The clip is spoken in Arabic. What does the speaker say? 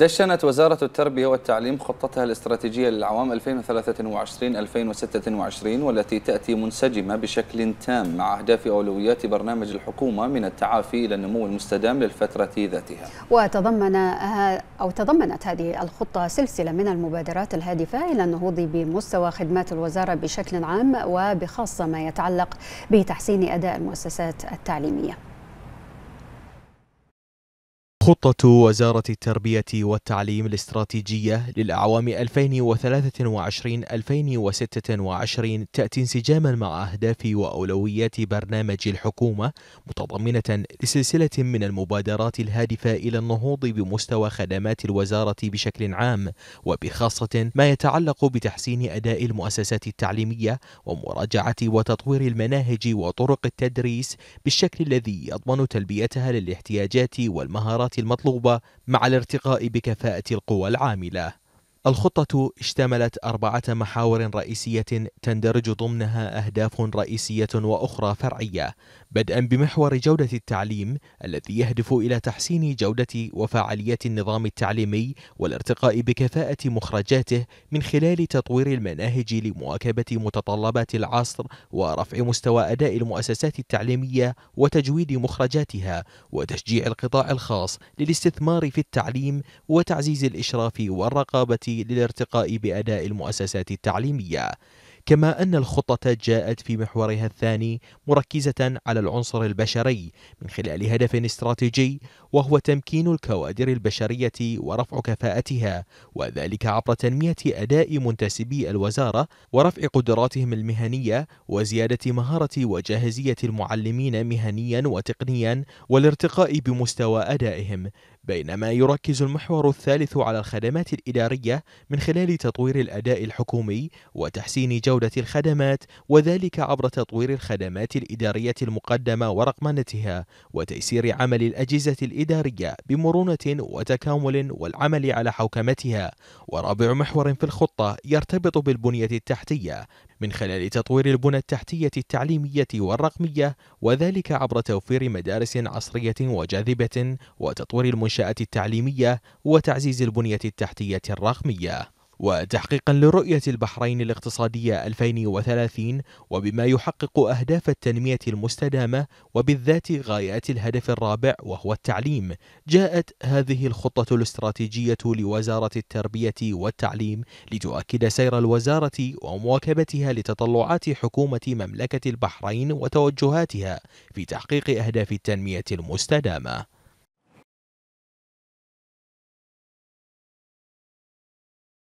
دشنت وزارة التربية والتعليم خطتها الاستراتيجية للعوام 2023-2026 والتي تأتي منسجمة بشكل تام مع أهداف أولويات برنامج الحكومة من التعافي إلى النمو المستدام للفترة ذاتها وتضمن أو تضمنت هذه الخطة سلسلة من المبادرات الهادفة إلى النهوض بمستوى خدمات الوزارة بشكل عام وبخاصة ما يتعلق بتحسين أداء المؤسسات التعليمية خطة وزارة التربية والتعليم الاستراتيجية للأعوام 2023-2026 تأتي انسجاما مع أهداف وأولويات برنامج الحكومة متضمنة لسلسلة من المبادرات الهادفة إلى النهوض بمستوى خدمات الوزارة بشكل عام وبخاصة ما يتعلق بتحسين أداء المؤسسات التعليمية ومراجعة وتطوير المناهج وطرق التدريس بالشكل الذي يضمن تلبيتها للاحتياجات والمهارات المطلوبة مع الارتقاء بكفاءة القوى العاملة الخطة اشتملت أربعة محاور رئيسية تندرج ضمنها أهداف رئيسية وأخرى فرعية، بدءًا بمحور جودة التعليم الذي يهدف إلى تحسين جودة وفعالية النظام التعليمي والارتقاء بكفاءة مخرجاته من خلال تطوير المناهج لمواكبة متطلبات العصر ورفع مستوى أداء المؤسسات التعليمية وتجويد مخرجاتها، وتشجيع القطاع الخاص للاستثمار في التعليم وتعزيز الإشراف والرقابة للارتقاء بأداء المؤسسات التعليمية كما أن الخطة جاءت في محورها الثاني مركزة على العنصر البشري من خلال هدف استراتيجي وهو تمكين الكوادر البشرية ورفع كفاءتها وذلك عبر تنمية أداء منتسبي الوزارة ورفع قدراتهم المهنية وزيادة مهارة وجاهزية المعلمين مهنيا وتقنيا والارتقاء بمستوى أدائهم بينما يركز المحور الثالث على الخدمات الإدارية من خلال تطوير الأداء الحكومي وتحسين جودة الخدمات وذلك عبر تطوير الخدمات الإدارية المقدمة ورقمنتها وتيسير عمل الأجهزة الإدارية بمرونة وتكامل والعمل على حوكمتها ورابع محور في الخطة يرتبط بالبنية التحتية من خلال تطوير البنى التحتية التعليمية والرقمية وذلك عبر توفير مدارس عصرية وجاذبة وتطوير المنشآت المنشات التعليمية وتعزيز البنية التحتية الرقمية وتحقيقا لرؤية البحرين الاقتصادية 2030 وبما يحقق أهداف التنمية المستدامة وبالذات غايات الهدف الرابع وهو التعليم جاءت هذه الخطة الاستراتيجية لوزارة التربية والتعليم لتؤكد سير الوزارة ومواكبتها لتطلعات حكومة مملكة البحرين وتوجهاتها في تحقيق أهداف التنمية المستدامة